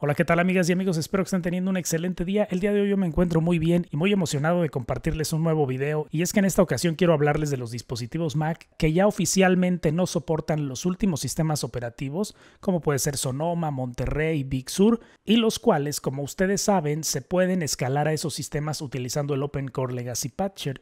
Hola, ¿qué tal amigas y amigos? Espero que estén teniendo un excelente día. El día de hoy yo me encuentro muy bien y muy emocionado de compartirles un nuevo video y es que en esta ocasión quiero hablarles de los dispositivos Mac que ya oficialmente no soportan los últimos sistemas operativos como puede ser Sonoma, Monterrey, Big Sur y los cuales, como ustedes saben, se pueden escalar a esos sistemas utilizando el Open Core Legacy Patcher,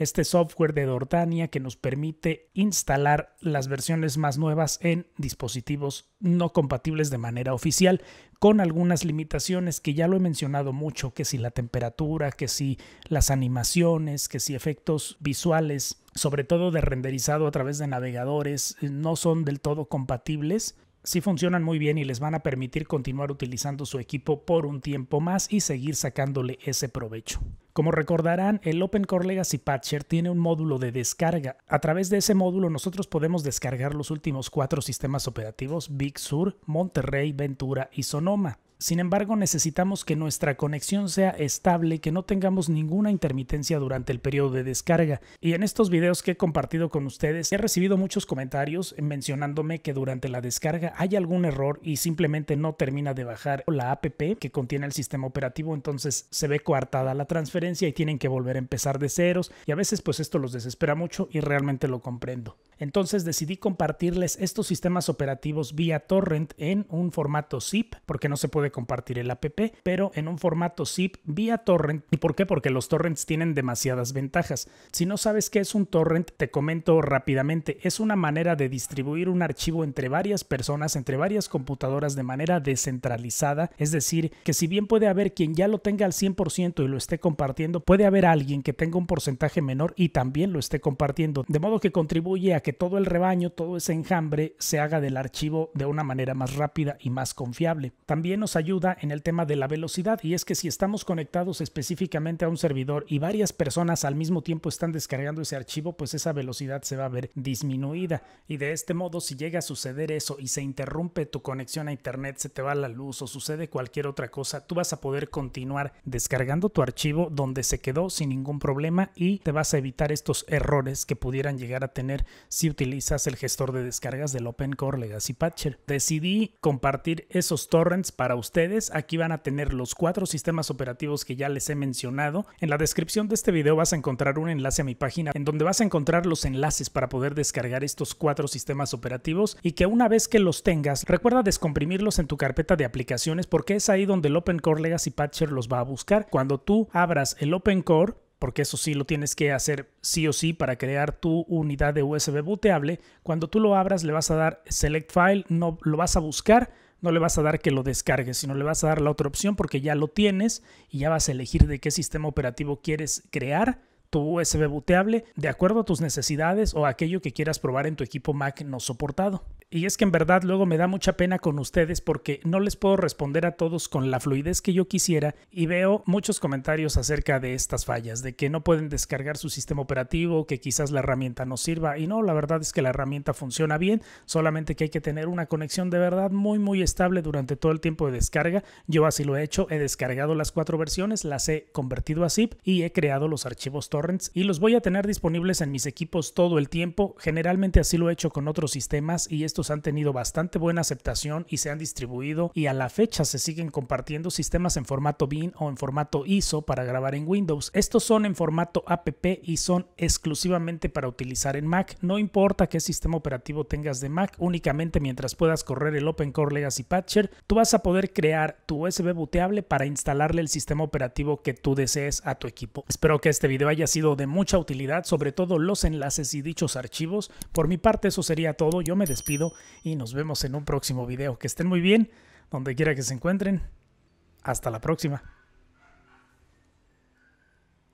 este software de Dordania que nos permite instalar las versiones más nuevas en dispositivos no compatibles de manera oficial, con algunas limitaciones que ya lo he mencionado mucho, que si la temperatura, que si las animaciones, que si efectos visuales, sobre todo de renderizado a través de navegadores, eh, no son del todo compatibles si funcionan muy bien y les van a permitir continuar utilizando su equipo por un tiempo más y seguir sacándole ese provecho. Como recordarán, el Open Legacy Patcher tiene un módulo de descarga. A través de ese módulo nosotros podemos descargar los últimos cuatro sistemas operativos Big Sur, Monterrey, Ventura y Sonoma. Sin embargo, necesitamos que nuestra conexión sea estable, que no tengamos ninguna intermitencia durante el periodo de descarga. Y en estos videos que he compartido con ustedes, he recibido muchos comentarios mencionándome que durante la descarga hay algún error y simplemente no termina de bajar la app que contiene el sistema operativo, entonces se ve coartada la transferencia y tienen que volver a empezar de ceros y a veces pues esto los desespera mucho y realmente lo comprendo. Entonces decidí compartirles estos sistemas operativos vía torrent en un formato zip porque no se puede compartir el app, pero en un formato zip vía torrent. ¿Y por qué? Porque los torrents tienen demasiadas ventajas. Si no sabes qué es un torrent, te comento rápidamente. Es una manera de distribuir un archivo entre varias personas, entre varias computadoras de manera descentralizada. Es decir, que si bien puede haber quien ya lo tenga al 100% y lo esté compartiendo, puede haber alguien que tenga un porcentaje menor y también lo esté compartiendo. De modo que contribuye a que todo el rebaño, todo ese enjambre, se haga del archivo de una manera más rápida y más confiable. También nos ayuda en el tema de la velocidad y es que si estamos conectados específicamente a un servidor y varias personas al mismo tiempo están descargando ese archivo, pues esa velocidad se va a ver disminuida y de este modo si llega a suceder eso y se interrumpe tu conexión a internet, se te va la luz o sucede cualquier otra cosa, tú vas a poder continuar descargando tu archivo donde se quedó sin ningún problema y te vas a evitar estos errores que pudieran llegar a tener si utilizas el gestor de descargas del open core Legacy Patcher. Decidí compartir esos torrents para ustedes ustedes. Aquí van a tener los cuatro sistemas operativos que ya les he mencionado. En la descripción de este video vas a encontrar un enlace a mi página en donde vas a encontrar los enlaces para poder descargar estos cuatro sistemas operativos y que una vez que los tengas, recuerda descomprimirlos en tu carpeta de aplicaciones porque es ahí donde el Open Core Legacy Patcher los va a buscar. Cuando tú abras el Open Core, porque eso sí lo tienes que hacer sí o sí para crear tu unidad de USB booteable. Cuando tú lo abras le vas a dar Select File, no lo vas a buscar no le vas a dar que lo descargues, sino le vas a dar la otra opción porque ya lo tienes y ya vas a elegir de qué sistema operativo quieres crear tu USB booteable de acuerdo a tus necesidades o aquello que quieras probar en tu equipo Mac no soportado y es que en verdad luego me da mucha pena con ustedes porque no les puedo responder a todos con la fluidez que yo quisiera y veo muchos comentarios acerca de estas fallas, de que no pueden descargar su sistema operativo, que quizás la herramienta no sirva y no, la verdad es que la herramienta funciona bien, solamente que hay que tener una conexión de verdad muy muy estable durante todo el tiempo de descarga. Yo así lo he hecho, he descargado las cuatro versiones, las he convertido a zip y he creado los archivos torrents y los voy a tener disponibles en mis equipos todo el tiempo. Generalmente así lo he hecho con otros sistemas y esto han tenido bastante buena aceptación y se han distribuido y a la fecha se siguen compartiendo sistemas en formato BIN o en formato ISO para grabar en Windows. Estos son en formato app y son exclusivamente para utilizar en Mac. No importa qué sistema operativo tengas de Mac, únicamente mientras puedas correr el open OpenCore Legacy Patcher, tú vas a poder crear tu USB booteable para instalarle el sistema operativo que tú desees a tu equipo. Espero que este video haya sido de mucha utilidad, sobre todo los enlaces y dichos archivos. Por mi parte eso sería todo, yo me despido y nos vemos en un próximo video. Que estén muy bien, donde quiera que se encuentren. Hasta la próxima.